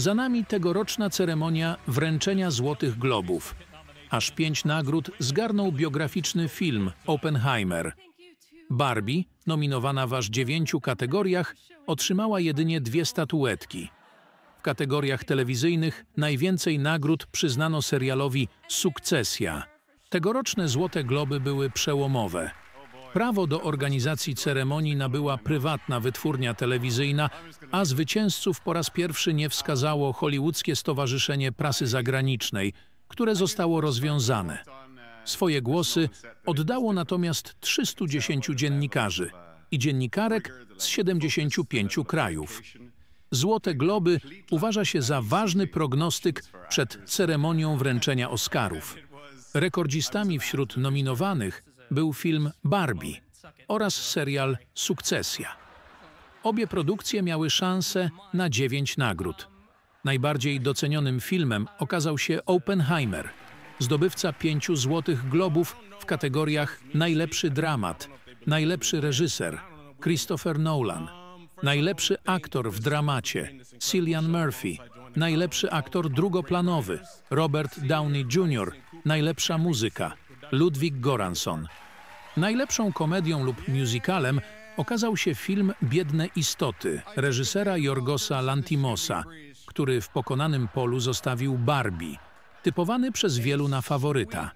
Za nami tegoroczna ceremonia wręczenia Złotych Globów. Aż pięć nagród zgarnął biograficzny film Oppenheimer. Barbie, nominowana w aż dziewięciu kategoriach, otrzymała jedynie dwie statuetki. W kategoriach telewizyjnych najwięcej nagród przyznano serialowi Sukcesja. Tegoroczne Złote Globy były przełomowe – Prawo do organizacji ceremonii nabyła prywatna wytwórnia telewizyjna, a zwycięzców po raz pierwszy nie wskazało Hollywoodzkie Stowarzyszenie Prasy Zagranicznej, które zostało rozwiązane. Swoje głosy oddało natomiast 310 dziennikarzy i dziennikarek z 75 krajów. Złote Globy uważa się za ważny prognostyk przed ceremonią wręczenia Oscarów. Rekordzistami wśród nominowanych był film Barbie oraz serial Sukcesja. Obie produkcje miały szansę na dziewięć nagród. Najbardziej docenionym filmem okazał się Oppenheimer, zdobywca pięciu Złotych Globów w kategoriach Najlepszy Dramat, Najlepszy Reżyser Christopher Nolan, Najlepszy Aktor w Dramacie Cillian Murphy, Najlepszy Aktor Drugoplanowy Robert Downey Jr., Najlepsza Muzyka Ludwig Goranson. Najlepszą komedią lub musicalem okazał się film Biedne istoty reżysera Jorgosa Lantimosa, który w pokonanym polu zostawił Barbie, typowany przez wielu na faworyta.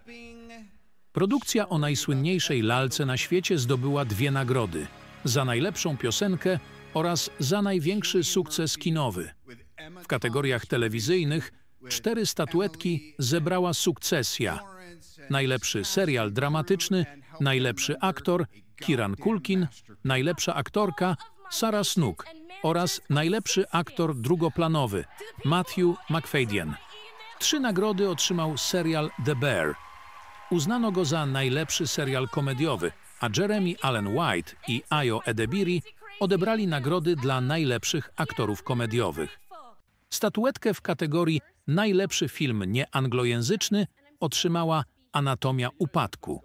Produkcja o najsłynniejszej lalce na świecie zdobyła dwie nagrody za najlepszą piosenkę oraz za największy sukces kinowy. W kategoriach telewizyjnych Cztery statuetki zebrała sukcesja. Najlepszy serial dramatyczny, najlepszy aktor Kiran Kulkin, najlepsza aktorka Sara Snook oraz najlepszy aktor drugoplanowy Matthew McFadyen. Trzy nagrody otrzymał serial The Bear. Uznano go za najlepszy serial komediowy, a Jeremy Allen White i Ayo Edebiri odebrali nagrody dla najlepszych aktorów komediowych. Statuetkę w kategorii najlepszy film nieanglojęzyczny otrzymała Anatomia Upadku. Oh.